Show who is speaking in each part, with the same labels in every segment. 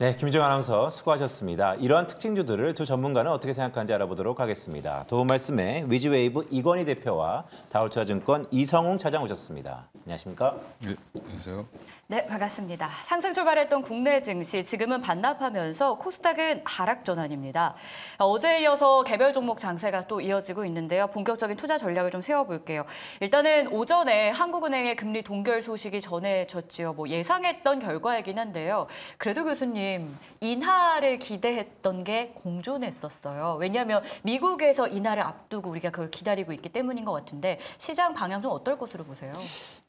Speaker 1: 네, 김정 아나운서 수고하셨습니다. 이러한 특징주들을 두 전문가는 어떻게 생각하는지 알아보도록 하겠습니다. 도움 말씀에 위즈웨이브 이건희 대표와 다울투자증권 이성웅 차장 오셨습니다. 안녕하십니까? 네, 안녕하세요.
Speaker 2: 네, 반갑습니다. 상승 출발했던 국내 증시 지금은 반납하면서 코스닥은 하락 전환입니다. 어제에 이어서 개별 종목 장세가 또 이어지고 있는데요. 본격적인 투자 전략을 좀 세워볼게요. 일단은 오전에 한국은행의 금리 동결 소식이 전해졌지요. 뭐 예상했던 결과이긴 한데요. 그래도 교수님 인하를 기대했던 게 공존했었어요. 왜냐하면 미국에서 인하를 앞두고 우리가 그걸 기다리고 있기 때문인 것 같은데 시장 방향 좀 어떨 것으로 보세요?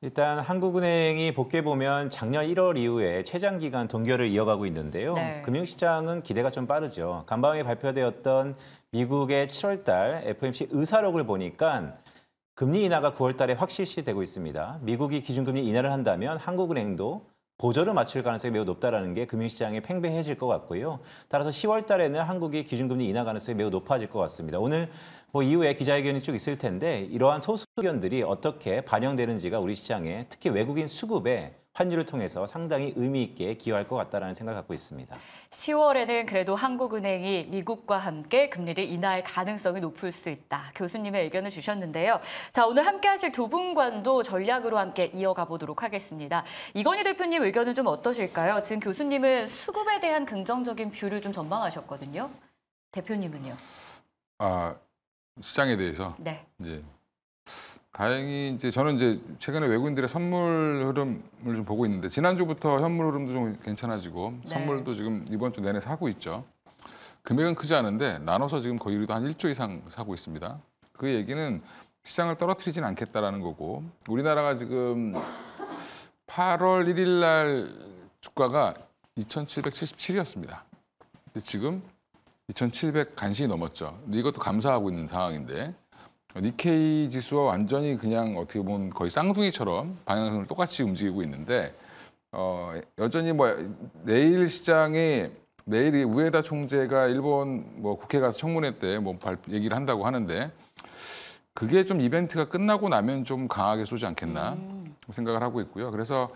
Speaker 1: 일단 한국은행이 복귀 해 보면 작년 1월 이후에 최장 기간 동결을 이어가고 있는데요. 네. 금융시장은 기대가 좀 빠르죠. 간밤에 발표되었던 미국의 7월 달 FOMC 의사록을 보니까 금리 인하가 9월 달에 확실시되고 있습니다. 미국이 기준금리 인하를 한다면 한국은행도 보조를 맞출 가능성이 매우 높다는 라게 금융시장에 팽배해질 것 같고요. 따라서 10월 달에는 한국이 기준금리 인하 가능성이 매우 높아질 것 같습니다. 오늘 뭐 이후에 기자회견이 쭉 있을 텐데 이러한 소수 의견들이 어떻게 반영되는지가 우리 시장에 특히 외국인 수급에 환율을 통해서 상당히 의미 있게 기여할 것 같다는 생각을 갖고 있습니다.
Speaker 2: 10월에는 그래도 한국은행이 미국과 함께 금리를 인하할 가능성이 높을 수 있다. 교수님의 의견을 주셨는데요. 자 오늘 함께하실 두 분과도 전략으로 함께 이어가 보도록 하겠습니다. 이건희 대표님 의견은 좀 어떠실까요? 지금 교수님은 수급에 대한 긍정적인 뷰를 좀 전망하셨거든요. 대표님은요?
Speaker 3: 아 시장에 대해서 네. 이제 다행히 이제 저는 이제 최근에 외국인들의 선물 흐름을 좀 보고 있는데 지난주부터 현물 흐름도 좀 괜찮아지고 네. 선물도 지금 이번 주 내내 사고 있죠. 금액은 크지 않은데 나눠서 지금 거의 우도한 1조 이상 사고 있습니다. 그 얘기는 시장을 떨어뜨리진 않겠다라는 거고 우리나라가 지금 8월 1일 날 주가가 2,777이었습니다. 근데 지금 2,700 간신히 넘었죠. 근데 이것도 감사하고 있는 상황인데 니케이 지수와 완전히 그냥 어떻게 보면 거의 쌍둥이처럼 방향성을 똑같이 움직이고 있는데 어, 여전히 뭐 내일 시장이 내일이 우에다 총재가 일본 뭐 국회 가서 청문회 때 뭐 얘기를 한다고 하는데 그게 좀 이벤트가 끝나고 나면 좀 강하게 쏘지 않겠나 음. 생각을 하고 있고요. 그래서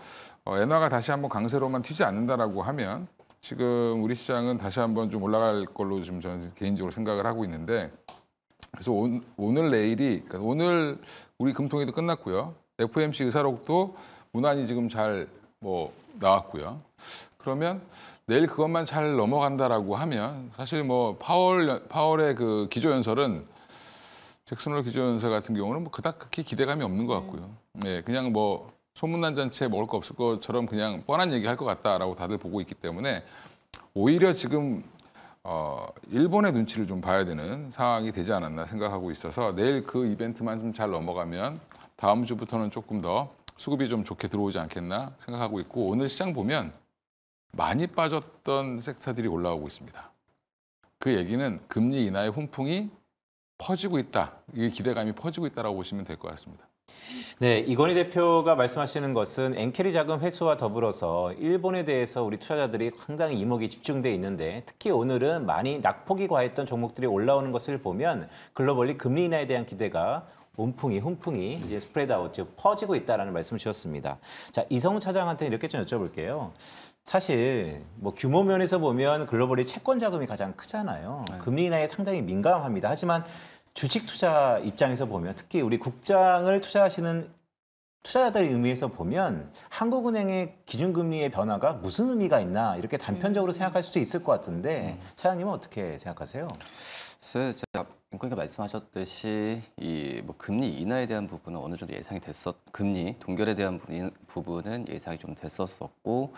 Speaker 3: 어, 엔화가 다시 한번 강세로만 튀지 않는다라고 하면 지금 우리 시장은 다시 한번 좀 올라갈 걸로 지금 저는 개인적으로 생각을 하고 있는데 그래서 온, 오늘 내일이 그러니까 오늘 우리 금통위도 끝났고요. FOMC 의사록도 무난히 지금 잘 뭐 나왔고요. 그러면 내일 그것만 잘 넘어간다라고 하면 사실 뭐 파월 파월의 그 기조 연설은 잭슨홀 기조 연설 같은 경우는 뭐 그닥 그렇게 기대감이 없는 것 같고요. 네, 그냥 뭐 소문난 잔치에 먹을 거 없을 것처럼 그냥 뻔한 얘기 할것 같다라고 다들 보고 있기 때문에 오히려 지금 어, 일본의 눈치를 좀 봐야 되는 상황이 되지 않았나 생각하고 있어서 내일 그 이벤트만 좀 잘 넘어가면 다음 주부터는 조금 더 수급이 좀 좋게 들어오지 않겠나 생각하고 있고 오늘 시장 보면 많이 빠졌던 섹터들이 올라오고 있습니다. 그 얘기는 금리 인하의 훈풍이
Speaker 1: 퍼지고 있다. 이 기대감이 퍼지고 있다라고 보시면 될 것 같습니다. 네, 이건희 대표가 말씀하시는 것은 엔케리 자금 회수와 더불어서 일본에 대해서 우리 투자자들이 상당히 이목이 집중돼 있는데 특히 오늘은 많이 낙폭이 과했던 종목들이 올라오는 것을 보면 글로벌리 금리 인하에 대한 기대가 온풍이 훈풍이 이제 스프레드 아웃 즉 퍼지고 있다라는 말씀을 주셨습니다. 자, 이성우 차장한테 이렇게 좀 여쭤볼게요. 사실 뭐 규모 면에서 보면 글로벌이 채권 자금이 가장 크잖아요. 네. 금리 인하에 상당히 민감합니다. 하지만 주식 투자 입장에서 보면 특히 우리 국장을 투자하시는 투자자들의 미에서 보면 한국은행의 기준금리의 변화가 무슨 의미가 있나 이렇게 단편적으로 음. 생각할 수도 있을 것 같은데 음. 차장님은 어떻게 생각하세요? 제가 그러니까
Speaker 4: 말씀하셨듯이 이 뭐 금리 인하에 대한 부분은 어느 정도 예상이 됐었 금리 동결에 대한 부분은 예상이 좀 됐었었고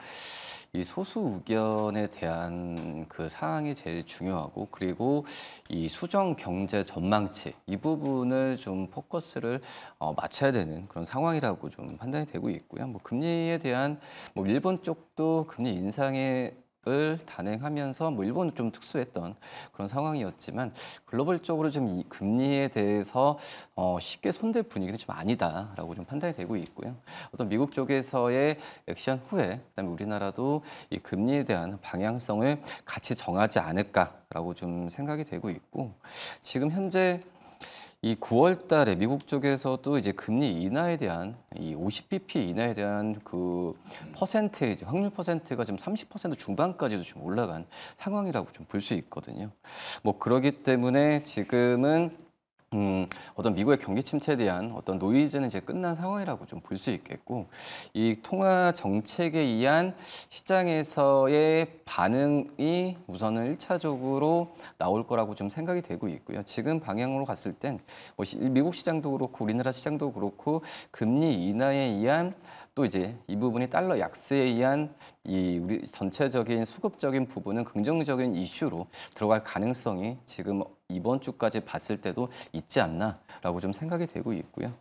Speaker 4: 이 소수 의견에 대한 그 사항이 제일 중요하고 그리고 이 수정 경제 전망치 이 부분을 좀 포커스를 어, 맞춰야 되는 그런 상황이라고 좀 판단이 되고 있고요. 뭐 금리에 대한 뭐 일본 쪽도 금리 인상에 을 단행하면서 뭐 일본은 좀 특수했던 그런 상황이었지만 글로벌적으로 좀 금리에 대해서 어 쉽게 손댈 분위기는 좀 아니다라고 좀 판단이 되고 있고요. 어떤 미국 쪽에서의 액션 후에 그다음에 우리나라도 이 금리에 대한 방향성을 같이 정하지 않을까라고 좀 생각이 되고 있고 지금 현재 이 9월 달에 미국 쪽에서도 이제 금리 인하에 대한 이 50bp 인하에 대한 그 퍼센테이지 확률 퍼센트가 지금 30% 중반까지도 지금 올라간 상황이라고 좀 볼 수 있거든요. 뭐 그러기 때문에 지금은 음, 어떤 미국의 경기 침체에 대한 어떤 노이즈는 이제 끝난 상황이라고 좀 볼 수 있겠고 이 통화 정책에 의한 시장에서의 반응이 우선은 일차적으로 나올 거라고 좀 생각이 되고 있고요. 지금 방향으로 갔을 땐뭐 미국 시장도 그렇고 우리나라 시장도 그렇고 금리 인하에 의한 또 이제 이 부분이 달러 약세에 의한 이 우리 전체적인 수급적인 부분은 긍정적인 이슈로 들어갈 가능성이 지금 이번 주까지 봤을 때도 있지 않나라고 좀 생각이 되고 있고요.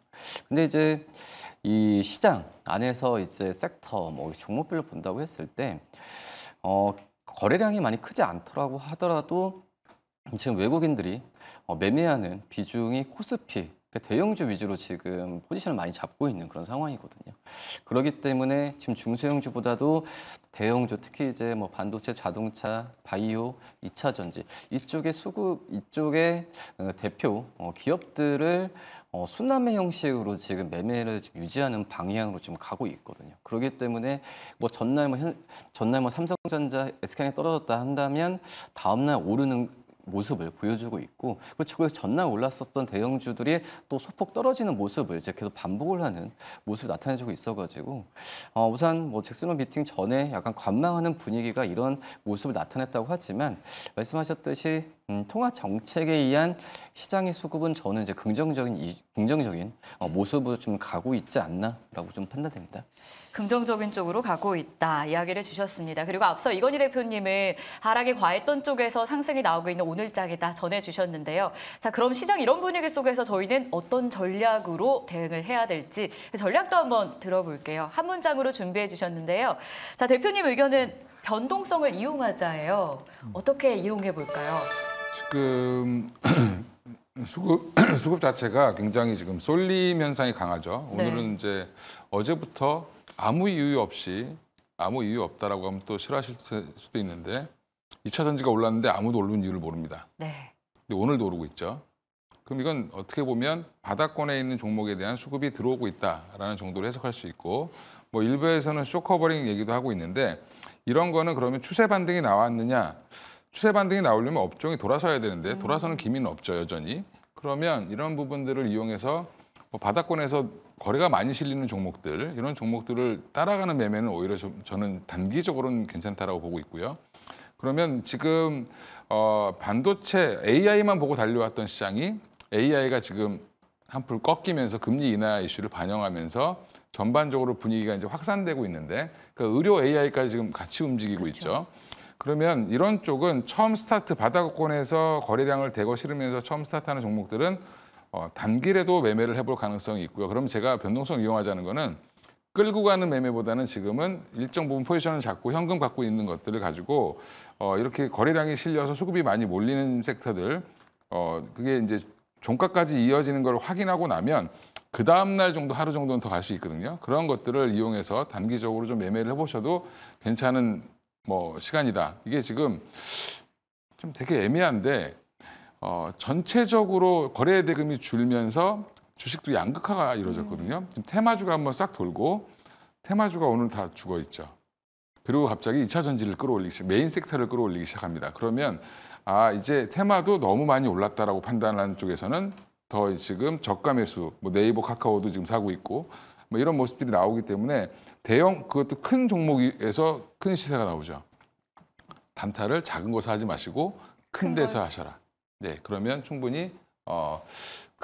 Speaker 4: 근데 이제 이 시장 안에서 이제 섹터 뭐 종목별로 본다고 했을 때 어, 거래량이 많이 크지 않더라고 하더라도 지금 외국인들이 어, 매매하는 비중이 코스피 그러니까 대형주 위주로 지금 포지션을 많이 잡고 있는 그런 상황이거든요. 그렇기 때문에 지금 중소형주보다도 대형주 특히 이제 뭐 반도체, 자동차, 바이오, 이차 전지 이쪽의 수급 이쪽의 어, 대표 어, 기업들을 어, 순남의 형식으로 지금 매매를 지금 유지하는 방향으로 지금 가고 있거든요. 그렇기 때문에 뭐 전날 뭐 현, 전날 뭐 삼성전자 SK이 떨어졌다 한다면 다음 날 오르는 모습을 보여주고 있고 그리고 전날 올랐었던 대형주들이 또 소폭 떨어지는 모습을 이제 계속 반복을 하는 모습을 나타내주고 있어가지고 어, 우선 뭐 잭슨홀 미팅 전에 약간 관망하는 분위기가 이런 모습을 나타냈다고 하지만 말씀하셨듯이 음, 통화 정책에 의한 시장의 수급은 저는 이제 긍정적인 이, 긍정적인 어, 모습으로 좀 가고 있지 않나라고 좀 판단됩니다.
Speaker 2: 긍정적인 쪽으로 가고 있다 이야기를 주셨습니다. 그리고 앞서 이건희 대표님은 하락이 과했던 쪽에서 상승이 나오고 있는 오늘장이다 전해주셨는데요. 자 그럼 시장 이런 분위기 속에서 저희는 어떤 전략으로 대응을 해야 될지 그 전략도 한번 들어볼게요. 한 문장으로 준비해 주셨는데요. 자 대표님 의견은 변동성을 이용하자예요. 어떻게 이용해 볼까요?
Speaker 3: 지금 수급 수급 자체가 굉장히 지금 쏠림 현상이 강하죠. 네. 오늘은 네. 이제 어제부터 아무 이유 없이 아무 이유 없다라고 하면 또 싫어하실 수도 있는데 2차 전지가 올랐는데 아무도 오른 이유를 모릅니다. 네. 근데 오늘도 오르고 있죠. 그럼 이건 어떻게 보면 바닥권에 있는 종목에 대한 수급이 들어오고 있다라는 정도로 해석할 수 있고 뭐 일부에서는 쇼커버링 얘기도 하고 있는데 이런 거는 그러면 추세 반등이 나왔느냐 추세 반등이 나오려면 업종이 돌아서야 되는데 음. 돌아서는 기미는 없죠 여전히 그러면 이런 부분들을 이용해서 뭐 바닥권에서 거래가 많이 실리는 종목들 이런 종목들을 따라가는 매매는 오히려 좀 저는 단기적으로는 괜찮다라고 보고 있고요. 그러면 지금 어, 반도체 AI만 보고 달려왔던 시장이 AI가 지금 한풀 꺾이면서 금리 인하 이슈를 반영하면서 전반적으로 분위기가 이제 확산되고 있는데 그 의료 AI까지 지금 같이 움직이고 그렇죠. 있죠. 그러면 이런 쪽은 처음 스타트 바닥권에서 거래량을 대거 실으면서 처음 스타트하는 종목들은 어, 단기라도 매매를 해볼 가능성이 있고요. 그럼 제가 변동성 이용하자는 거는 끌고 가는 매매보다는 지금은 일정 부분 포지션을 잡고 현금 갖고 있는 것들을 가지고 어, 이렇게 거래량이 실려서 수급이 많이 몰리는 섹터들 어, 그게 이제 종가까지 이어지는 걸 확인하고 나면 그 다음날 정도 하루 정도는 더 갈 수 있거든요. 그런 것들을 이용해서 단기적으로 좀 매매를 해보셔도 괜찮은 뭐 시간이다. 이게 지금 좀 되게 애매한데 어, 전체적으로 거래 대금이 줄면서 주식도 양극화가 이루어졌거든요. 음. 지금 테마주가 한번 싹 돌고 테마주가 오늘 다 죽어 있죠. 그리고 갑자기 2차 전지를 끌어올리기 시작, 메인 섹터를 끌어올리기 시작합니다. 그러면 아 이제 테마도 너무 많이 올랐다라고 판단하는 쪽에서는 더 지금 저가 매수, 뭐 네이버, 카카오도 지금 사고 있고 뭐 이런 모습들이 나오기 때문에 대형 그것도 큰 종목에서 큰 시세가 나오죠. 단타를 작은 거서 하지 마시고 큰 데서 하셔라. 네, 그러면 충분히 어,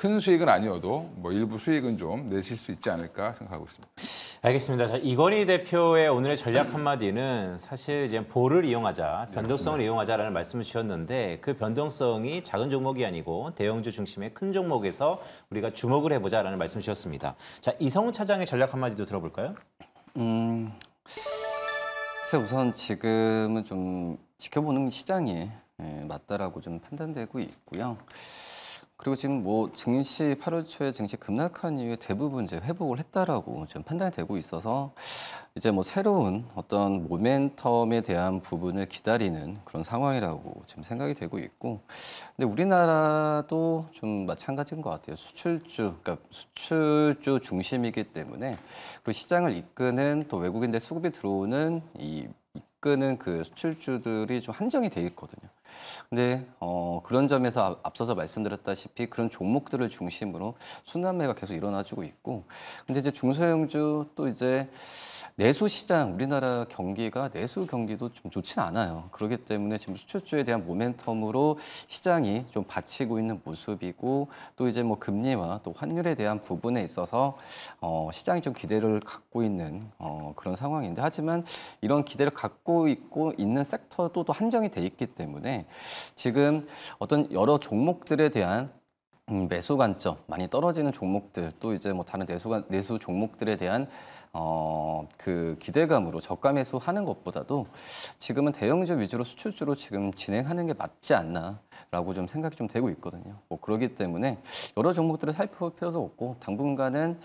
Speaker 3: 큰 수익은 아니어도 뭐 일부 수익은 좀 내실 수 있지 않을까 생각하고 있습니다.
Speaker 1: 알겠습니다. 자, 이건희 대표의 오늘의 전략 한마디는 사실 이제 볼을 이용하자, 네, 변동성을 네, 이용하자라는 말씀을 주셨는데 그 변동성이 작은 종목이 아니고 대형주 중심의 큰 종목에서 우리가 주목을 해보자라는 말씀을 주셨습니다. 자, 이성훈 차장의 전략 한마디도 들어볼까요?
Speaker 4: 음, 우선 지금은 좀 지켜보는 시장이 예, 맞다라고 좀 판단되고 있고요. 그리고 지금 뭐 증시 8월 초에 증시 급락한 이후에 대부분 이제 회복을 했다라고 지금 판단이 되고 있어서 이제 뭐 새로운 어떤 모멘텀에 대한 부분을 기다리는 그런 상황이라고 지금 생각이 되고 있고 근데 우리나라도 좀 마찬가지인 것 같아요. 수출주, 그러니까 수출주 중심이기 때문에 그리고 시장을 이끄는 또 외국인들 수급이 들어오는 이 이끄는 그 수출주들이 좀 한정이 돼 있거든요. 근데 어, 그런 점에서 앞서서 말씀드렸다시피 그런 종목들을 중심으로 순환매가 계속 일어나주고 있고 근데 이제 중소형주 또 이제 내수 시장 우리나라 경기가 내수 경기도 좀 좋진 않아요. 그렇기 때문에 지금 수출주에 대한 모멘텀으로 시장이 좀 받치고 있는 모습이고 또 이제 뭐 금리와 또 환율에 대한 부분에 있어서 어, 시장이 좀 기대를 갖고 있는 어, 그런 상황인데 하지만 이런 기대를 갖고 있고 있는 섹터도 또 한정이 돼 있기 때문에 지금 어떤 여러 종목들에 대한 음, 매수 관점 많이 떨어지는 종목들 또 이제 뭐 다른 내수 관, 내수 종목들에 대한 어, 그 기대감으로 저가 매수하는 것보다도 지금은 대형주 위주로 수출주로 지금 진행하는 게 맞지 않나라고 좀 생각이 좀 되고 있거든요. 뭐 그러기 때문에 여러 종목들을 살펴볼 필요도 없고 당분간은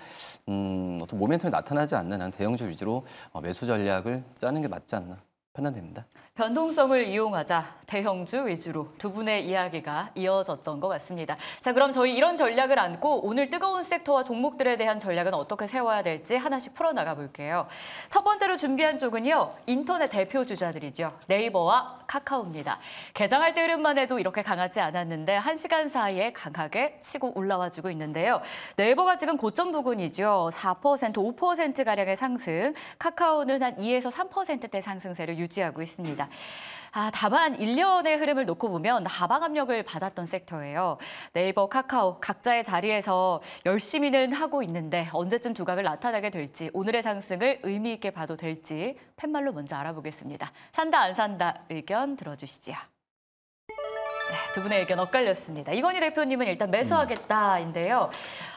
Speaker 4: 음, 어떤 모멘텀이 나타나지 않는 한 대형주 위주로 어, 매수 전략을 짜는 게 맞지 않나 판단됩니다.
Speaker 2: 변동성을 이용하자 대형주 위주로 두 분의 이야기가 이어졌던 것 같습니다. 자, 그럼 저희 이런 전략을 안고 오늘 뜨거운 섹터와 종목들에 대한 전략은 어떻게 세워야 될지 하나씩 풀어나가 볼게요. 첫 번째로 준비한 쪽은요. 인터넷 대표 주자들이죠. 네이버와 카카오입니다. 개장할 때 흐름만 해도 이렇게 강하지 않았는데 한시간 사이에 강하게 치고 올라와주고 있는데요. 네이버가 지금 고점 부근이죠. 4%, 5%가량의 상승, 카카오는 한 2에서 3%대 상승세를 유지하고 있습니다. 유지하고 있습니다. 아, 다만 1년의 흐름을 놓고 보면 하방 압력을 받았던 섹터예요. 네이버, 카카오 각자의 자리에서 열심히는 하고 있는데 언제쯤 두각을 나타나게 될지 오늘의 상승을 의미 있게 봐도 될지 팻말로 먼저 알아보겠습니다. 산다 안 산다 의견 들어주시지요. 네, 두 분의 의견 엇갈렸습니다. 이건희 대표님은 일단 매수하겠다인데요.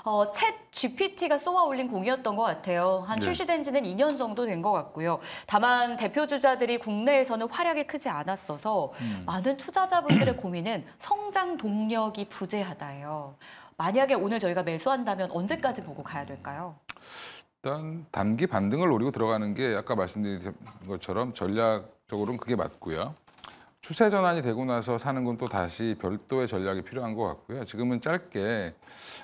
Speaker 2: 어, 챗 GPT가 쏘아 올린 공이었던 것 같아요. 한 네. 출시된 지는 2년 정도 된 것 같고요. 다만 대표 주자들이 국내에서는 활약이 크지 않았어서 음. 많은 투자자분들의 고민은 성장 동력이 부재하다예요. 만약에 오늘 저희가 매수한다면 언제까지 보고 가야 될까요?
Speaker 3: 일단 단기 반등을 노리고 들어가는 게 아까 말씀드린 것처럼 전략적으로는 그게 맞고요. 추세 전환이 되고 나서 사는 건 또 다시 별도의 전략이 필요한 것 같고요. 지금은 짧게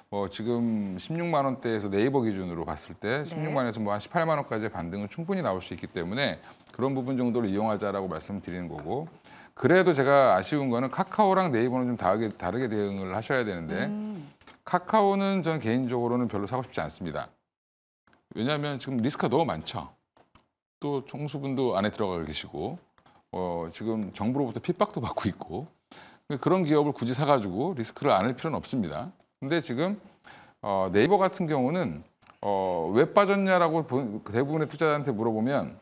Speaker 3: 뭐 지금 16만 원대에서 네이버 기준으로 봤을 때 16만 원에서 뭐 한 18만 원까지의 반등은 충분히 나올 수 있기 때문에 그런 부분 정도를 이용하자라고 말씀드리는 거고 그래도 제가 아쉬운 거는 카카오랑 네이버는 좀 다르게 다르게 대응을 하셔야 되는데 음. 카카오는 저는 개인적으로는 별로 사고 싶지 않습니다. 왜냐하면 지금 리스크가 너무 많죠. 또 총수분도 안에 들어가 계시고 어, 지금 정부로부터 핍박도 받고 있고 그런 기업을 굳이 사가지고 리스크를 안을 필요는 없습니다. 근데 지금 어, 네이버 같은 경우는 어, 왜 빠졌냐라고 대부분의 투자자한테 물어보면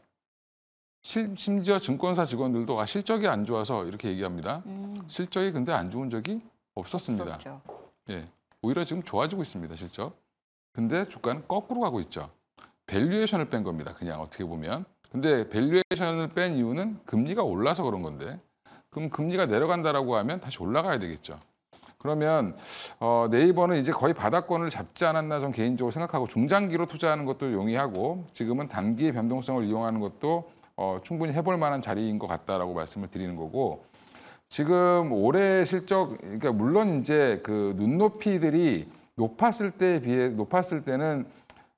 Speaker 3: 심지어 증권사 직원들도 아, 실적이 안 좋아서 이렇게 얘기합니다. 음. 실적이 근데 안 좋은 적이 없었습니다. 없었죠. 예, 오히려 지금 좋아지고 있습니다, 실적. 근데 주가는 거꾸로 가고 있죠. 밸류에이션을 뺀 겁니다, 그냥 어떻게 보면. 근데 밸류에이션을 뺀 이유는 금리가 올라서 그런 건데 그럼 금리가 내려간다라고 하면 다시 올라가야 되겠죠. 그러면 어, 네이버는 이제 거의 바닥권을 잡지 않았나 전 개인적으로 생각하고 중장기로 투자하는 것도 용이하고 지금은 단기의 변동성을 이용하는 것도 어, 충분히 해볼 만한 자리인 것 같다라고 말씀을 드리는 거고 지금 올해 실적 그러니까 물론 이제 그 눈높이들이 높았을 때에 비해 높았을 때는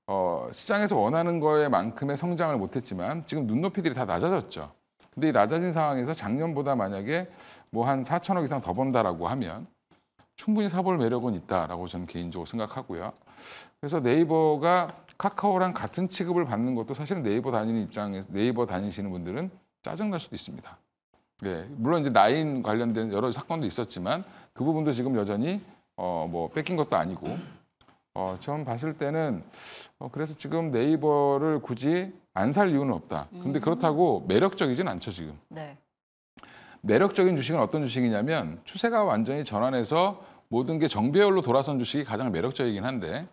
Speaker 3: 어, 시장에서 원하는 거에 만큼의 성장을 못했지만 지금 눈높이들이 다 낮아졌죠. 근데 이 낮아진 상황에서 작년보다 만약에 뭐 한 4천억 이상 더 번다라고 하면 충분히 사볼 매력은 있다라고 저는 개인적으로 생각하고요. 그래서 네이버가 카카오랑 같은 취급을 받는 것도 사실은 네이버 다니는 입장에서 네이버 다니시는 분들은 짜증날 수도 있습니다. 예, 물론 이제 라인 관련된 여러 사건도 있었지만 그 부분도 지금 여전히 어, 뭐 뺏긴 것도 아니고 어, 처음 봤을 때는 어, 그래서 지금 네이버를 굳이 안 살 이유는 없다. 근데 음. 그렇다고 매력적이진 않죠 지금. 네. 매력적인 주식은 어떤 주식이냐면 추세가 완전히 전환해서 모든 게 정배열로 돌아선 주식이 가장 매력적이긴 한데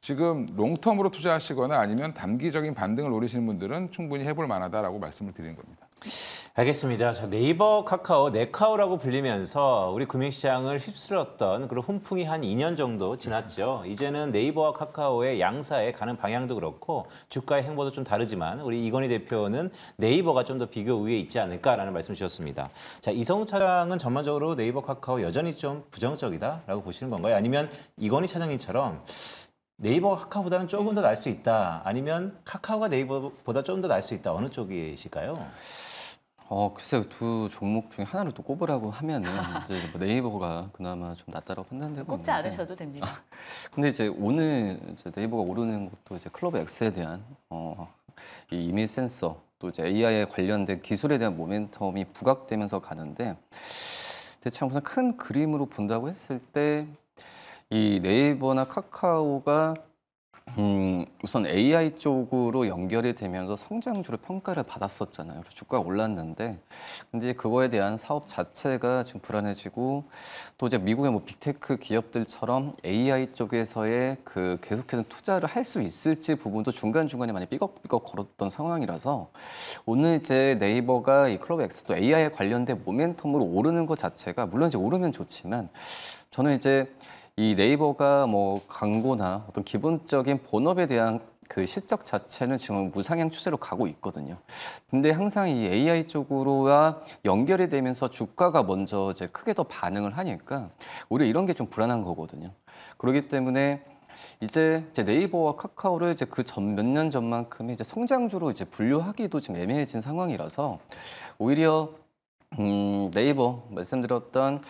Speaker 3: 지금 롱텀으로 투자하시거나 아니면 단기적인 반등을 노리시는 분들은 충분히 해볼 만하다라고 말씀을 드린 겁니다.
Speaker 1: 알겠습니다. 자, 네이버 카카오, 네카오라고 불리면서 우리 금융시장을 휩쓸었던 그런 훈풍이 한 2년 정도 지났죠. 그렇습니다. 이제는 네이버와 카카오의 양사에 가는 방향도 그렇고 주가의 행보도 좀 다르지만 우리 이건희 대표는 네이버가 좀 더 비교 우위에 있지 않을까라는 말씀 주셨습니다. 자, 이성우 차장은 전반적으로 네이버 카카오 여전히 좀 부정적이다라고 보시는 건가요? 아니면 이건희 차장님처럼 네이버가 카카오보다는 조금 더 날 수 있다 아니면 카카오가 네이버보다 좀더날 수 있다 어느 쪽이실까요? 어 글쎄요 두
Speaker 4: 종목 중에 하나를 또 꼽으라고 하면은 이제 뭐 네이버가 그나마 좀 낫다라고 판단되고 꼽지 있는데. 않으셔도 됩니다. 아, 근데 이제 오늘 이제 네이버가 오르는 것도 이제 클로버 X에 대한 어, 이 이미 센서 또 이제 AI에 관련된 기술에 대한 모멘텀이 부각되면서 가는데 대체 우선 큰 그림으로 본다고 했을 때 이 네이버나 카카오가 음, 우선 AI 쪽으로 연결이 되면서 성장주로 평가를 받았었잖아요. 주가가 올랐는데, 근데 그거에 대한 사업 자체가 지금 불안해지고, 또 이제 미국의 뭐 빅테크 기업들처럼 AI 쪽에서의 그 계속해서 투자를 할 수 있을지 부분도 중간중간에 많이 삐걱삐걱 걸었던 상황이라서, 오늘 이제 네이버가 이 클럽 스도 AI에 관련된 모멘텀으로 오르는 것 자체가, 물론 이제 오르면 좋지만, 저는 이제 이 네이버가 뭐 광고나 어떤 기본적인 본업에 대한 그 실적 자체는 지금 무상향 추세로 가고 있거든요. 근데 항상 이 AI 쪽으로와 연결이 되면서 주가가 먼저 이제 크게 더 반응을 하니까 오히려 이런 게 좀 불안한 거거든요. 그렇기 때문에 이제 제 네이버와 카카오를 이제 그 전 몇 년 전만큼의 이제 성장주로 이제 분류하기도 지금 애매해진 상황이라서 오히려 음, 네이버 말씀드렸던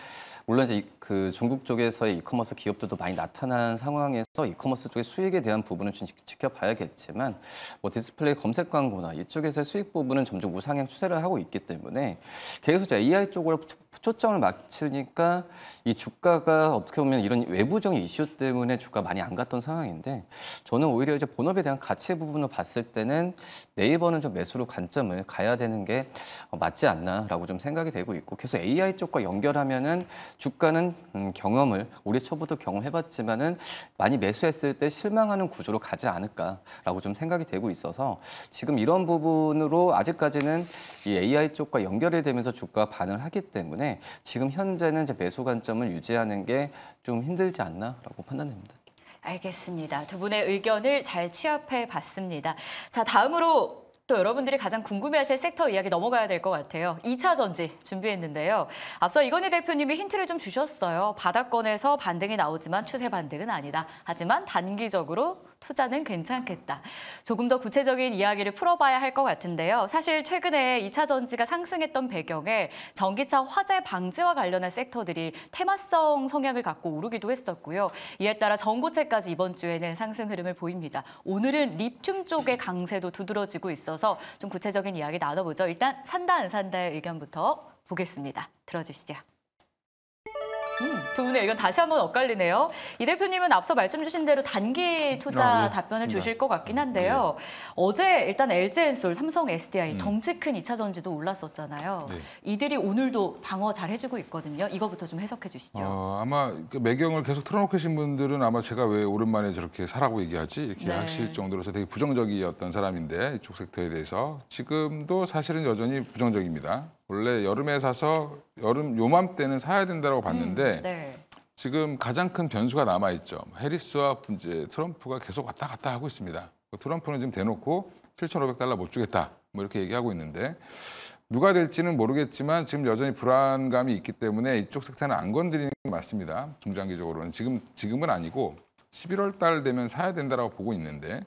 Speaker 4: 물론 이제 그 중국 쪽에서의 이커머스 기업들도 많이 나타난 상황에서 이커머스 쪽의 수익에 대한 부분은 지켜봐야겠지만 뭐 디스플레이 검색 광고나 이쪽에서의 수익 부분은 점점 우상향 추세를 하고 있기 때문에 계속 AI 쪽으로 초점을 맞추니까 이 주가가 어떻게 보면 이런 외부적인 이슈 때문에 주가 많이 안 갔던 상황인데 저는 오히려 이제 본업에 대한 가치 부분을 봤을 때는 네이버는 좀 매수로 관점을 가야 되는 게 어, 맞지 않나라고 좀 생각이 되고 있고 계속 AI 쪽과 연결하면은 주가는 음, 경험을 우리 초보도 경험해봤지만은 많이 매수했을 때 실망하는 구조로 가지 않을까라고 좀 생각이 되고 있어서 지금 이런 부분으로 아직까지는 이 AI 쪽과 연결이 되면서 주가 반응 하기 때문에 지금 현재는 이제 매수 관점을 유지하는 게 좀 힘들지 않나라고 판단됩니다.
Speaker 2: 알겠습니다. 두 분의 의견을 잘 취합해 봤습니다. 자, 다음으로 또 여러분들이 가장 궁금해하실 섹터 이야기 넘어가야 될 것 같아요. 2차 전지 준비했는데요. 앞서 이건희 대표님이 힌트를 좀 주셨어요. 바닥권에서 반등이 나오지만 추세 반등은 아니다. 하지만 단기적으로 투자는 괜찮겠다. 조금 더 구체적인 이야기를 풀어봐야 할 것 같은데요. 사실 최근에 2차 전지가 상승했던 배경에 전기차 화재 방지와 관련한 섹터들이 테마성 성향을 갖고 오르기도 했었고요. 이에 따라 전고체까지 이번 주에는 상승 흐름을 보입니다. 오늘은 리튬 쪽의 강세도 두드러지고 있어서 좀 구체적인 이야기 나눠보죠. 일단 산다 안 산다의 의견부터 보겠습니다. 들어주시죠. 음, 좋네요. 이건 다시 한번 엇갈리네요. 이 대표님은 앞서 말씀 주신 대로 단기 투자 아, 예, 답변을 주실 것 같긴 한데요. 네. 어제 일단 LG엔솔, 삼성 SDI, 음. 덩치 큰 2차 전지도 올랐었잖아요. 네. 이들이 오늘도 방어 잘 해주고 있거든요. 이거부터 좀 해석해 주시죠.
Speaker 3: 어, 아마 그 매경을 계속 틀어놓으신 분들은 아마 제가 왜 오랜만에 저렇게 사라고 얘기하지? 이렇게 네. 하실 정도로 되게 부정적이었던 사람인데 이쪽 섹터에 대해서 지금도 사실은 여전히 부정적입니다. 원래 여름에 사서 여름 요맘때는 사야 된다고 음, 봤는데 음, 네. 지금 가장 큰 변수가 남아 있죠. 해리스와 이제 트럼프가 계속 왔다 갔다 하고 있습니다. 뭐 트럼프는 지금 대놓고 7,500달러 못 주겠다 뭐 이렇게 얘기하고 있는데 누가 될지는 모르겠지만 지금 여전히 불안감이 있기 때문에 이쪽 색상은안 건드리는 게 맞습니다. 중장기적으로는 지금 지금은 아니고 11월 달 되면 사야 된다라고 보고 있는데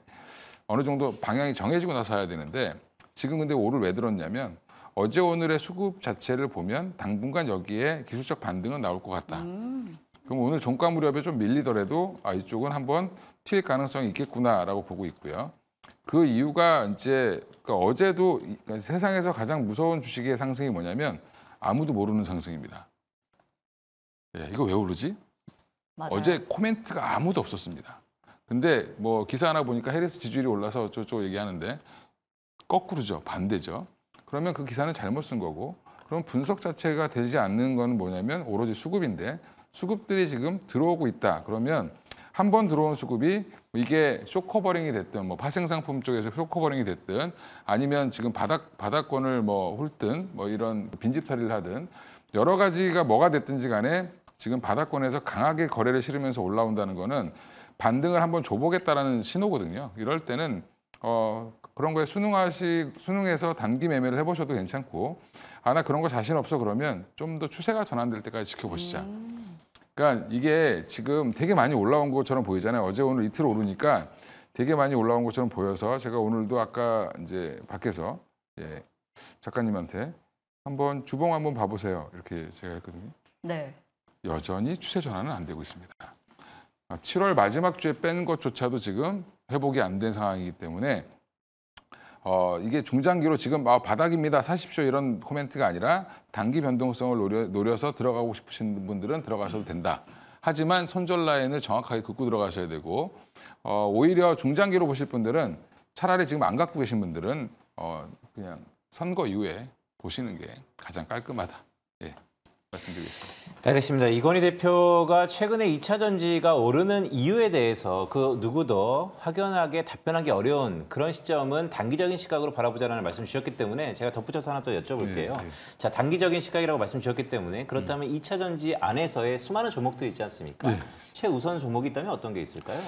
Speaker 3: 어느 정도 방향이 정해지고 나서 사야 되는데 지금 근데 오를 왜 들었냐면 어제 오늘의 수급 자체를 보면 당분간 여기에 기술적 반등은 나올 것 같다. 음. 그럼 오늘 종가 무렵에 좀 밀리더라도 아, 이쪽은 한번 튈 가능성이 있겠구나라고 보고 있고요. 그 이유가 이제 그러니까 어제도 그러니까 세상에서 가장 무서운 주식의 상승이 뭐냐면 아무도 모르는 상승입니다. 예, 이거 왜 오르지? 맞아요. 어제 코멘트가 아무도 없었습니다. 근데 뭐 기사 하나 보니까 헤리스 지지율이 올라서 저쪽 얘기하는데 거꾸로죠. 반대죠. 그러면 그 기사는 잘못 쓴 거고 그럼 분석 자체가 되지 않는 건 뭐냐면 오로지 수급인데 수급들이 지금 들어오고 있다. 그러면 한 번 들어온 수급이 이게 쇼커버링이 됐든 뭐 파생상품 쪽에서 쇼커버링이 됐든 아니면 지금 바닥 바닥권을 뭐 훑든 뭐 이런 빈집털이를 하든 여러 가지가 뭐가 됐든지 간에 지금 바닥권에서 강하게 거래를 실으면서 올라온다는 거는 반등을 한번 줘보겠다라는 신호거든요. 이럴 때는 어, 그런 거에 수능하시 수능에서 단기 매매를 해보셔도 괜찮고 아나 그런 거 자신 없어 그러면 좀 더 추세가 전환될 때까지 지켜보시자. 음. 그러니까 이게 지금 되게 많이 올라온 것처럼 보이잖아요. 어제 오늘 이틀 오르니까 되게 많이 올라온 것처럼 보여서 제가 오늘도 아까 이제 밖에서 예, 작가님한테 한번 주봉 한번 봐보세요 이렇게 제가 했거든요. 네. 여전히 추세 전환은 안 되고 있습니다. 7월 아, 마지막 주에 뺀 것조차도 지금 회복이 안 된 상황이기 때문에 어, 이게 중장기로 지금 아, 바닥입니다 사십시오 이런 코멘트가 아니라 단기 변동성을 노려, 노려서 들어가고 싶으신 분들은 들어가셔도 된다. 하지만 손절 라인을 정확하게 긋고 들어가셔야 되고 어, 오히려 중장기로 보실 분들은 차라리 지금 안 갖고 계신 분들은 어, 그냥 선거 이후에 보시는 게 가장 깔끔하다.
Speaker 1: 예. 말씀드리겠습니다. 네, 알겠습니다. 이건희 대표가 최근에 2차 전지가 오르는 이유에 대해서 그 누구도 확연하게 답변하기 어려운 그런 시점은 단기적인 시각으로 바라보자라는 말씀 주셨기 때문에 제가 덧붙여서 하나 더 여쭤볼게요. 네, 네. 자, 단기적인 시각이라고 말씀 주셨기 때문에 그렇다면 음. 2차 전지 안에서의 수많은 종목도 있지 않습니까? 네. 최우선 종목이 있다면 어떤 게 있을까요?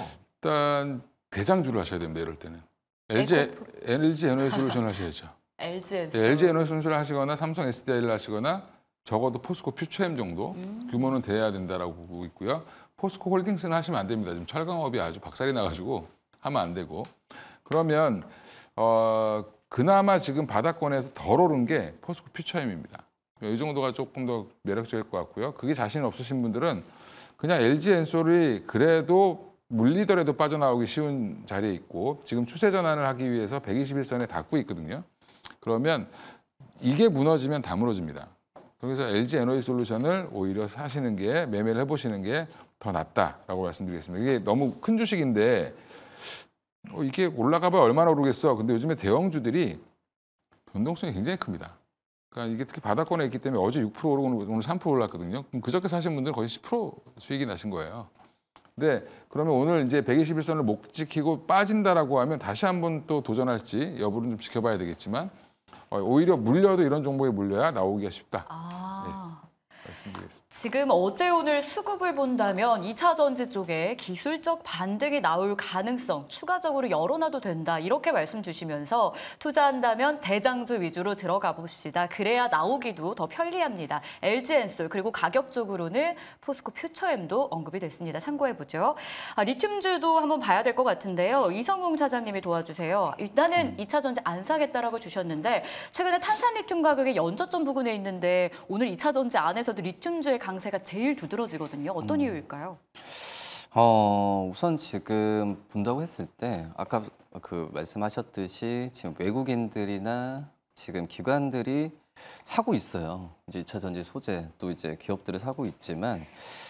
Speaker 3: 일단 대장주를 하셔야 됩니다. 이럴 때는. LG, 네, LG 에너지 네, 솔루션 하셔야죠. LG 에너지 솔루션 하시거나 삼성 SDI를 하시거나 적어도 포스코 퓨처엠 정도 규모는 돼야 된다라고 보고 있고요. 포스코 홀딩스는 하시면 안 됩니다. 지금 철강업이 아주 박살이 나가지고 하면 안 되고 그러면 어 그나마 지금 바닥권에서 덜 오른 게 포스코 퓨처엠입니다. 이 정도가 조금 더 매력적일 것 같고요. 그게 자신 없으신 분들은 그냥 LG 엔솔이 그래도 물리더라도 빠져나오기 쉬운 자리에 있고 지금 추세 전환을 하기 위해서 121선에 닿고 있거든요. 그러면 이게 무너지면 다 무너집니다. 그래서 LG 에너지 솔루션을 오히려 사시는 게 매매를 해보시는 게 더 낫다라고 말씀드리겠습니다. 이게 너무 큰 주식인데 어, 이게 올라가봐야 얼마나 오르겠어. 근데 요즘에 대형주들이 변동성이 굉장히 큽니다. 그러니까 이게 특히 바닥권에 있기 때문에 어제 6% 오르고 오늘 3% 올랐거든요. 그럼 그저께 사신 분들은 거의 10% 수익이 나신 거예요. 근데 그러면 오늘 이제 121선을 못 지키고 빠진다라고 하면 다시 한 번 또 도전할지 여부는 좀 지켜봐야 되겠지만 어, 오히려 물려도 이런 정보에 물려야 나오기가 쉽다. 아. 네. 말씀드리겠습니다.
Speaker 2: 지금 어제 오늘 수급을 본다면 2차 전지 쪽에 기술적 반등이 나올 가능성 추가적으로 열어놔도 된다 이렇게 말씀 주시면서 투자한다면 대장주 위주로 들어가 봅시다. 그래야 나오기도 더 편리합니다. LG엔솔 그리고 가격 적으로는 포스코 퓨처엠도 언급이 됐습니다. 참고해보죠. 아, 리튬주도 한번 봐야 될 것 같은데요. 이성웅 차장님이 도와주세요. 일단은 음. 2차 전지 안 사겠다라고 주셨는데 최근에 탄산리튬 가격이 연저점 부근에 있는데 오늘 2차 전지 안에서 아무래도 그 리튬주의 강세가 제일 두드러지거든요. 어떤 음. 이유일까요?
Speaker 4: 어, 우선 지금 본다고 했을 때 아까 그 말씀하셨듯이 지금 외국인들이나 지금 기관들이 사고 있어요. 이제 2차 전지 소재 또 이제 기업들을 사고 있지만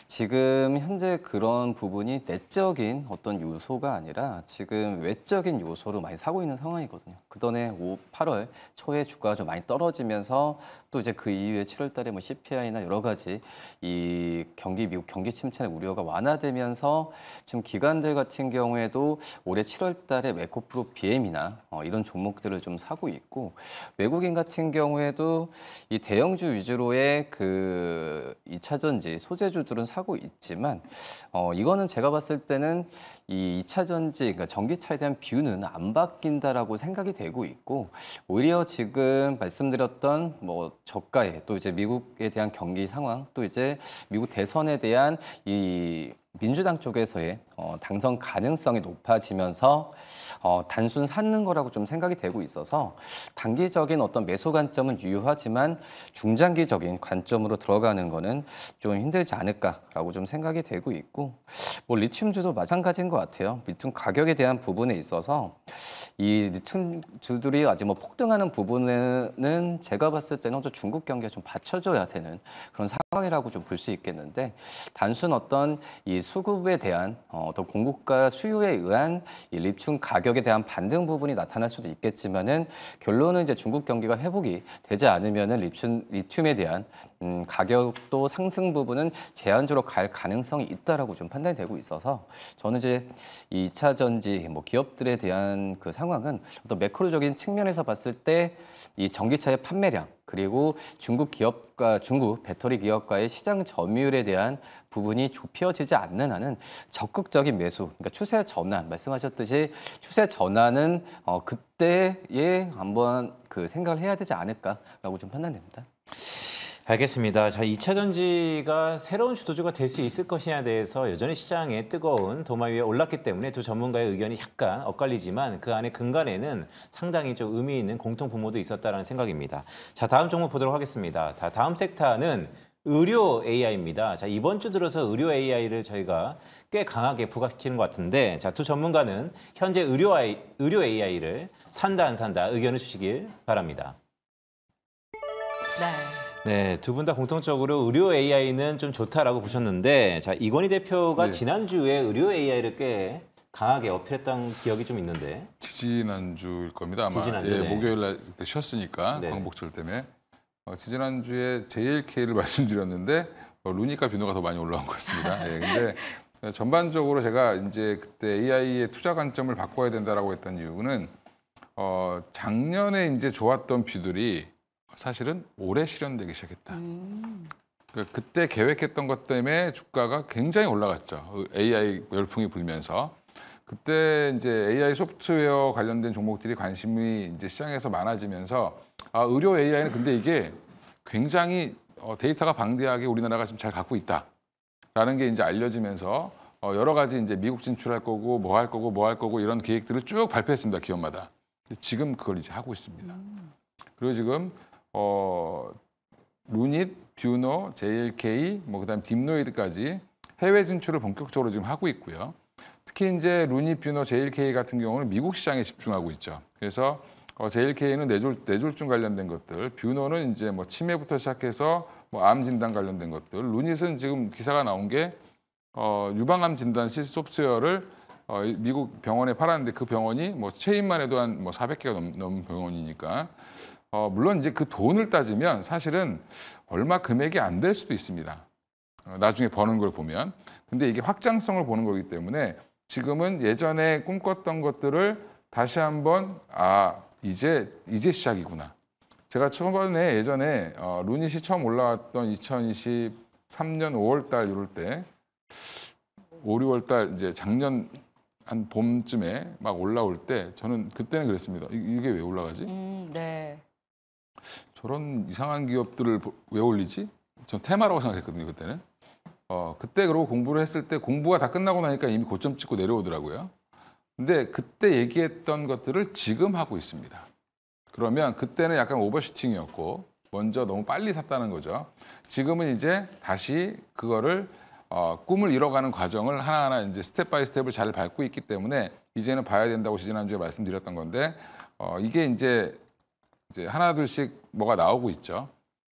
Speaker 4: 지금 현재 그런 부분이 내적인 어떤 요소가 아니라 지금 외적인 요소로 많이 사고 있는 상황이거든요. 그전에 8월 초에 주가가 좀 많이 떨어지면서 또 이제 그 이후에 7월 달에 뭐 CPI나 여러 가지 이 경기 미국 경기 침체의 우려가 완화되면서 지금 기관들 같은 경우에도 올해 7월 달에 메코프로 BM이나 어, 이런 종목들을 좀 사고 있고 외국인 같은 경우에도 이 대형주 위주 위주로의 그 2차전지 소재주들은 사고 있지만 어, 이거는 제가 봤을 때는 이 2차전지 그러니까 전기차에 대한 비유는 안 바뀐다라고 생각이 되고 있고 오히려 지금 말씀드렸던 뭐 저가에 또 이제 미국에 대한 경기 상황 또 이제 미국 대선에 대한 이 민주당 쪽에서의 어, 당선 가능성이 높아지면서 어, 단순 사는 거라고 좀 생각이 되고 있어서 단기적인 어떤 매수 관점은 유효하지만 중장기적인 관점으로 들어가는 거는 좀 힘들지 않을까라고 좀 생각이 되고 있고 뭐 리튬주도 마찬가지인 것 같아요. 리튬 가격에 대한 부분에 있어서 이 리튬주들이 아직 뭐 폭등하는 부분에는 제가 봤을 때는 좀 중국 경기에 좀 받쳐줘야 되는 그런 상황이라고 좀 볼 수 있겠는데 단순 어떤 이 수급에 대한 어, 어떤 공급과 수요에 의한 이 립충 가격에 대한 반등 부분이 나타날 수도 있겠지만은 결론은 이제 중국 경기가 회복이 되지 않으면은 립춘 리튬에 대한 음, 가격도 상승 부분은 제한적으로 갈 가능성이 있다라고 좀 판단이 되고 있어서 저는 이제 이차 전지 뭐 기업들에 대한 그 상황은 어떤 매크로적인 측면에서 봤을 때 이 전기차의 판매량 그리고 중국 기업과 중국 배터리 기업과의 시장 점유율에 대한 부분이 좁혀지지 않는 한은 적극적인 매수, 그러니까 추세 전환 말씀하셨듯이 추세 전환은 어, 그때에
Speaker 1: 한번 그 생각을 해야 되지 않을까라고 좀 판단됩니다. 알겠습니다. 자, 2차 전지가 새로운 주도주가 될 수 있을 것이냐에 대해서 여전히 시장에 뜨거운 도마 위에 올랐기 때문에 두 전문가의 의견이 약간 엇갈리지만 그 안에 근간에는 상당히 좀 의미 있는 공통 부모도 있었다는 생각입니다. 자, 다음 종목 보도록 하겠습니다. 자, 다음 섹터는 의료 AI입니다. 자, 이번 주 들어서 의료 AI를 저희가 꽤 강하게 부각시키는 것 같은데 자, 두 전문가는 현재 의료, AI, 의료 AI를 산다 안 산다 의견을 주시길 바랍니다. 네. 네, 두 분 다 공통적으로 의료 AI는 좀 좋다라고 보셨는데 자 이건희 대표가 네. 지난주에 의료 AI를 꽤 강하게 어필했던 기억이 좀 있는데 지지난주일 겁니다 아마 지지난주, 예, 네. 목요일
Speaker 3: 날 쉬었으니까 네. 광복절 때문에 어, 지지난주에 JLK를 말씀드렸는데 어, 루니카 비누가 더 많이 올라온 것 같습니다 예, 근데 전반적으로 제가 이제 그때 AI의 투자 관점을 바꿔야 된다라고 했던 이유는 어, 작년에 이제 좋았던 뷰들이 사실은 올해 실현되기 시작했다. 음. 그러니까 그때 계획했던 것 때문에 주가가 굉장히 올라갔죠. AI 열풍이 불면서. 그때 이제 AI 소프트웨어 관련된 종목들이 관심이 이제 시장에서 많아지면서 아, 의료 AI는 근데 이게 굉장히 어, 데이터가 방대하게 우리나라가 지금 잘 갖고 있다라는 게 이제 알려지면서 어, 여러 가지 이제 미국 진출할 거고 뭐 할 거고 뭐 할 거고 이런 계획들을 쭉 발표했습니다 기업마다 지금 그걸 이제 하고 있습니다. 음. 그리고 지금 어, 루닛, 뷰노, JLK, 뭐 그다음 딥노이드까지 해외 진출을 본격적으로 지금 하고 있고요. 특히 이제 루닛, 뷰노, JLK 같은 경우는 미국 시장에 집중하고 있죠. 그래서 어, JLK는 뇌졸, 뇌졸중 관련된 것들, 뷰노는 이제 뭐 치매부터 시작해서 뭐 암 진단 관련된 것들, 루닛은 지금 기사가 나온 게 어, 유방암 진단 시스 소프트웨어를 어, 미국 병원에 팔았는데 그 병원이 뭐 체인만 해도 한 뭐 400개가 넘, 넘는 병원이니까 어, 물론 이제 그 돈을 따지면 사실은 얼마 금액이 안 될 수도 있습니다. 어, 나중에 버는 걸 보면. 근데 이게 확장성을 보는 거기 때문에 지금은 예전에 꿈꿨던 것들을 다시 한번 아 이제 이제 시작이구나. 제가 초반에 예전에 어, 루닛이 처음 올라왔던 2023년 5월 달 이럴 때 5, 6월 달 이제 작년 한 봄쯤에 막 올라올 때 저는 그때는 그랬습니다. 이게 왜 올라가지?
Speaker 2: 음, 네.
Speaker 3: 저런 이상한 기업들을 왜 올리지? 전 테마라고 생각했거든요 그때는. 어 그때 그러고 공부를 했을 때 공부가 다 끝나고 나니까 이미 고점 찍고 내려오더라고요. 근데 그때 얘기했던 것들을 지금 하고 있습니다. 그러면 그때는 약간 오버슈팅이었고 먼저 너무 빨리 샀다는 거죠. 지금은 이제 다시 그거를 어, 꿈을 이뤄가는 과정을 하나하나 이제 스텝 바이 스텝을 잘 밟고 있기 때문에 이제는 봐야 된다고 지난주에 말씀드렸던 건데 어, 이게 이제 이제 하나 둘씩 뭐가 나오고 있죠.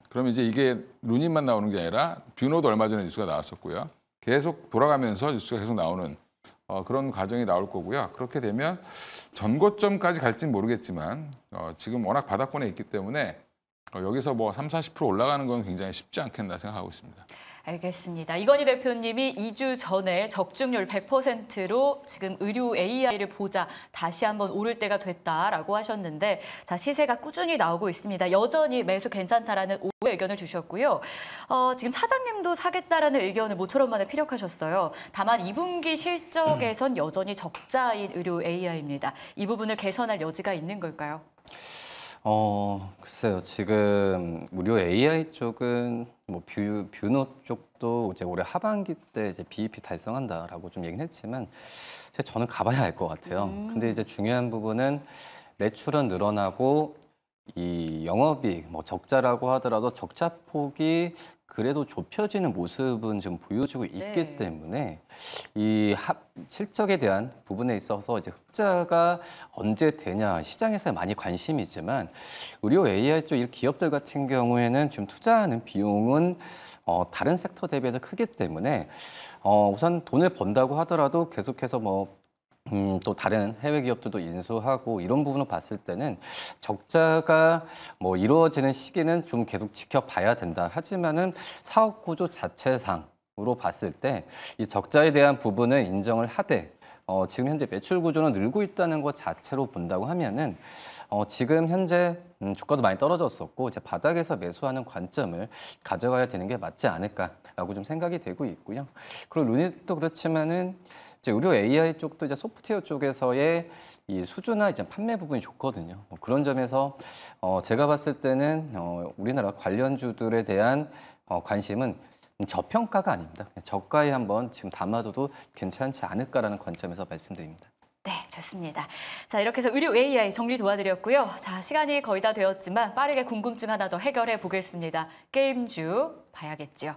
Speaker 3: 그러면 이제 이게 루님만 나오는 게 아니라 뷰노도 얼마 전에 뉴스가 나왔었고요. 계속 돌아가면서 뉴스가 계속 나오는 어, 그런 과정이 나올 거고요. 그렇게 되면 전고점까지 갈지 모르겠지만 어, 지금 워낙 바닥권에 있기 때문에 어, 여기서 뭐 3, 40% 올라가는 건 굉장히 쉽지 않겠나 생각하고 있습니다.
Speaker 2: 알겠습니다. 이건희 대표님이 2주 전에 적중률 100%로 지금 의료 AI를 보자 다시 한번 오를 때가 됐다라고 하셨는데 자 시세가 꾸준히 나오고 있습니다. 여전히 매수 괜찮다라는 오해 의견을 주셨고요. 어, 지금 사장님도 사겠다라는 의견을 모처럼 만에 피력하셨어요. 다만 2분기 실적에선 여전히 적자인 의료 AI입니다. 이 부분을 개선할 여지가 있는 걸까요?
Speaker 4: 어, 글쎄요. 지금 무료 AI 쪽은 뭐 뷰, 뷰노 쪽도 이제 올해 하반기 때 이제 BEP 달성한다라고 좀 얘기는 했지만 저는 가봐야 알 것 같아요. 음. 근데 이제 중요한 부분은 매출은 늘어나고 이영업이뭐 적자라고 하더라도 적자 폭이 그래도 좁혀지는 모습은 지금 보여지고 있기 네. 때문에 이 합, 실적에 대한 부분에 있어서 이제 흑자가 언제 되냐 시장에서 많이 관심이 있지만 의료 AI 쪽 기업들 같은 경우에는 지금 투자하는 비용은 어, 다른 섹터 대비해서 크기 때문에 어, 우선 돈을 번다고 하더라도 계속해서 뭐 음, 또 다른 해외 기업들도 인수하고 이런 부분을 봤을 때는 적자가 뭐 이루어지는 시기는 좀 계속 지켜봐야 된다. 하지만은 사업 구조 자체상으로 봤을 때 이 적자에 대한 부분을 인정을 하되 어, 지금 현재 매출 구조는 늘고 있다는 것 자체로 본다고 하면은 어, 지금 현재 음, 주가도 많이 떨어졌었고 이제 바닥에서 매수하는 관점을 가져가야 되는 게 맞지 않을까라고 좀 생각이 되고 있고요. 그리고 루닛도 그렇지만은 이제 의료 AI 쪽도 이제 소프트웨어 쪽에서의 이 수주나 이제 판매 부분이 좋거든요. 뭐 그런 점에서 어 제가 봤을 때는 어 우리나라 관련주들에 대한 어 관심은 저평가가 아닙니다. 저가에 한번 지금 담아둬도 괜찮지 않을까라는 관점에서 말씀드립니다.
Speaker 2: 네, 좋습니다. 자, 이렇게 해서 의료 AI 정리 도와드렸고요. 자, 시간이 거의 다 되었지만 빠르게 궁금증 하나 더 해결해 보겠습니다. 게임주 봐야겠지요.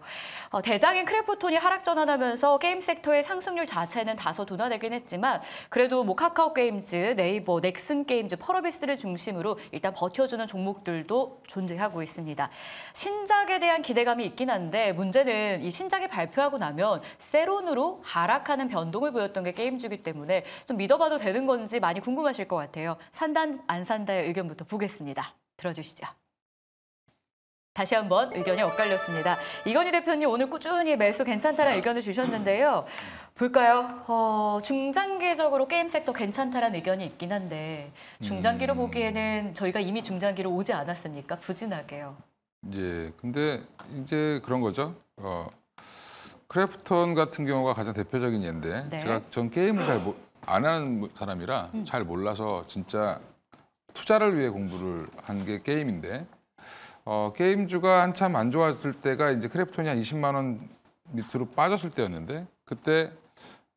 Speaker 2: 어, 대장인 크래프톤이 하락 전환하면서 게임 섹터의 상승률 자체는 다소 둔화되긴 했지만 그래도 뭐 카카오 게임즈, 네이버, 넥슨 게임즈, 펄어비스를 중심으로 일단 버텨주는 종목들도 존재하고 있습니다. 신작에 대한 기대감이 있긴 한데 문제는 이 신작이 발표하고 나면 세론으로 하락하는 변동을 보였던 게 게임주기 때문에 좀 믿어봐도 되는 건지 많이 궁금하실 것 같아요. 산단안 산다의 의견부터 보겠습니다. 들어주시죠. 다시 한번 의견이 엇갈렸습니다. 이건희 대표님 오늘 꾸준히 매수 괜찮다라는 의견을 주셨는데요. 볼까요? 어, 중장기적으로 게임 섹터 괜찮다라는 의견이 있긴 한데 중장기로 음... 보기에는 저희가 이미 중장기로 오지 않았습니까? 부진하게요.
Speaker 3: 예, 근데 이제 그런 거죠. 어, 크래프톤 같은 경우가 가장 대표적인 예인데 네. 제가 전 게임을 잘 안 하는 사람이라 음. 잘 몰라서 진짜 투자를 위해 공부를 한 게 게임인데 어, 게임주가 한참 안 좋았을 때가 이제 크래프톤이 한 20만 원 밑으로 빠졌을 때였는데 그때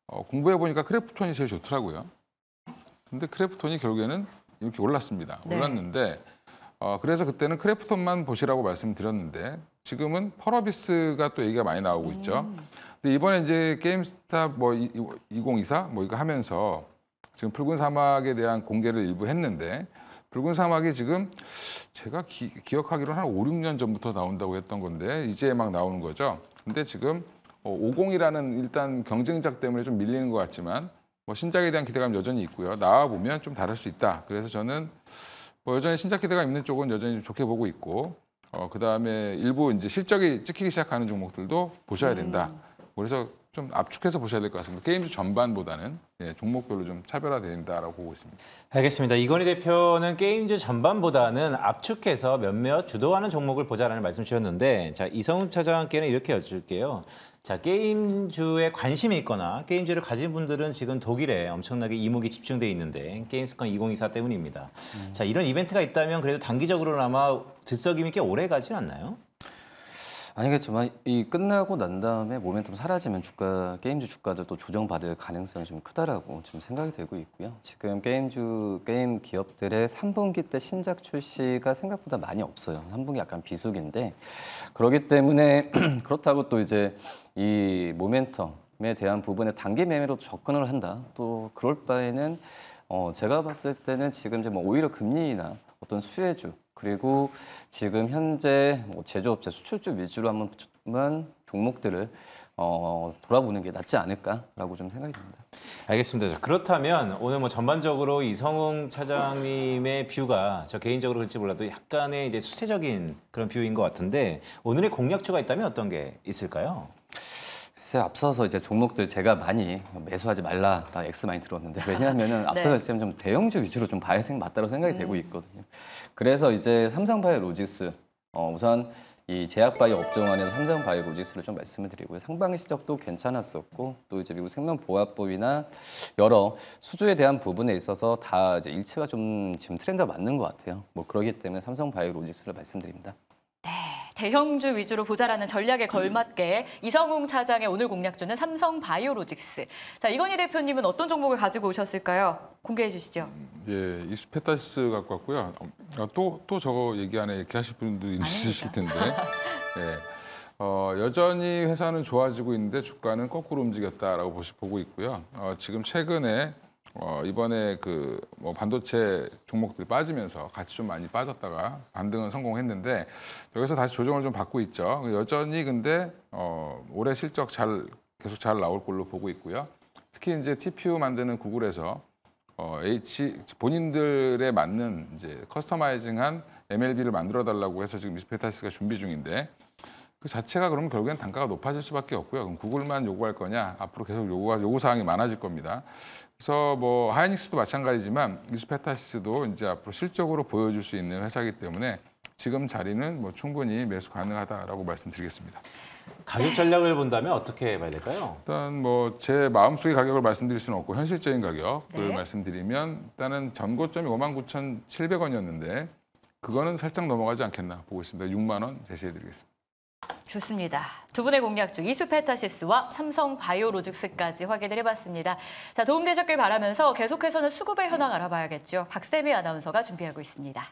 Speaker 3: 어, 공부해 보니까 크래프톤이 제일 좋더라고요. 근데 크래프톤이 결국에는 이렇게 올랐습니다. 네. 올랐는데 어, 그래서 그때는 크래프톤만 보시라고 말씀드렸는데 지금은 펄어비스가 또 얘기가 많이 나오고 있죠. 음. 근데 이번에 이제 게임스타 뭐 2024 뭐 이거 하면서 지금 붉은 사막에 대한 공개를 일부 했는데 붉은 사막이 지금 제가 기, 기억하기로는 한 5, 6년 전부터 나온다고 했던 건데 이제 막 나오는 거죠. 근데 지금 50이라는 어, 일단 경쟁작 때문에 좀 밀리는 것 같지만 뭐 신작에 대한 기대감 여전히 있고요. 나와 보면 좀 다를 수 있다. 그래서 저는 뭐 여전히 신작 기대감 있는 쪽은 여전히 좋게 보고 있고 어, 그 다음에 일부 이제 실적이 찍히기 시작하는 종목들도 보셔야 된다. 음. 그래서 좀 압축해서 보셔야 될 것 같습니다. 게임즈 전반보다는 예, 종목별로 좀 차별화된다라고 보고 있습니다.
Speaker 1: 알겠습니다. 이건희 대표는 게임즈 전반보다는 압축해서 몇몇 주도하는 종목을 보자라는 말씀 주셨는데 자 이성훈 차장께는 이렇게 여쭐게요. 자 게임주에 관심이 있거나 게임주를 가진 분들은 지금 독일에 엄청나게 이목이 집중돼 있는데 게임스컨 2024 때문입니다. 음. 자 이런 이벤트가 있다면 그래도 단기적으로는아마 들썩임이 꽤 오래 가지 않나요?
Speaker 4: 아니겠지만 이 끝나고 난 다음에 모멘텀 사라지면 주가 게임주 주가들도 조정받을 가능성이 좀 크다라고 지금 생각이 되고 있고요. 지금 게임주 게임 기업들의 3분기 때 신작 출시가 생각보다 많이 없어요. 3분기 약간 비수기인데 그러기 때문에 그렇다고 또 이제 이 모멘텀에 대한 부분에 단기 매매로 접근을 한다. 또 그럴 바에는 어 제가 봤을 때는 지금 이제 뭐 오히려 금리나 어떤 수혜주 그리고 지금 현재 뭐 제조업체, 수출쪽 위주로 한번 종목들을 어, 돌아보는 게 낫지 않을까라고 좀 생각이 듭니다.
Speaker 1: 알겠습니다. 그렇다면 오늘 뭐 전반적으로 이성웅 차장님의 뷰가 저 개인적으로 그럴지 몰라도 약간의 이제 수세적인 그런 뷰인 것 같은데 오늘의 공략주가 있다면 어떤 게 있을까요? 글쎄요 앞서서 이제 종목들 제가 많이 뭐 매수하지
Speaker 4: 말라 X 많이 들었는데 아, 왜냐하면은 네. 앞서서 지금 좀 대형주 위주로 좀 봐야 맞다고 생각이 음. 되고 있거든요. 그래서 이제 삼성바이오 로지스 어, 우선 이 제약바이오 업종 안에서 삼성바이오 로지스를좀 말씀을 드리고요. 상반기 시적도 괜찮았었고 또 이제 미국 생명보합법이나 여러 수주에 대한 부분에 있어서 다 이제 일체가좀 지금 트렌드가 맞는 것 같아요. 뭐 그러기 때문에 삼성바이오 로지스를 말씀드립니다. 네.
Speaker 2: 대형주 위주로 보자라는 전략에 걸맞게 이성웅 차장의 오늘 공략주는 삼성 바이오로직스. 자, 이건희 대표님은 어떤 종목을 가지고 오셨을까요? 공개해 주시죠.
Speaker 3: 음, 예, 이스페타시스 갖고 왔고요. 어, 아, 또, 또 저거 얘기 안에 이렇 하실 분들 있으실 텐데. 예. 어, 여전히 회사는 좋아지고 있는데 주가는 거꾸로 움직였다라고 보시, 보고 있고요. 어, 지금 최근에 어, 이번에 그 뭐 반도체 종목들 빠지면서 같이 좀 많이 빠졌다가 반등은 성공했는데 여기서 다시 조정을 좀 받고 있죠. 여전히 근데 어, 올해 실적 잘 계속 잘 나올 걸로 보고 있고요. 특히 이제 TPU 만드는 구글에서 어, H 본인들에 맞는 이제 커스터마이징한 MLB를 만들어 달라고 해서 지금 미스페타스가 준비 중인데 그 자체가 그러면 결국엔 단가가 높아질 수밖에 없고요. 그럼 구글만 요구할 거냐? 앞으로 계속 요구가 요구 사항이 많아질 겁니다. 그래서 뭐 하이닉스도 마찬가지지만 이스페타시스도 이제 앞으로 실적으로 보여줄 수 있는 회사이기 때문에 지금 자리는 뭐 충분히 매수 가능하다라고 말씀드리겠습니다. 가격 전략을 본다면 어떻게 봐야 될까요? 일단 뭐 제 마음속의 가격을 말씀드릴 수는 없고 현실적인 가격을 네. 말씀드리면 일단은 전고점이 59,700원이었는데 그거는 살짝 넘어가지 않겠나 보고 있습니다. 6만 원 제시해드리겠습니다.
Speaker 2: 좋습니다. 두 분의 공략 중 이수페타시스와 삼성 바이오로직스까지 확인을 해봤습니다. 자 도움되셨길 바라면서 계속해서는 수급의 현황 알아봐야겠죠. 박세미 아나운서가 준비하고 있습니다.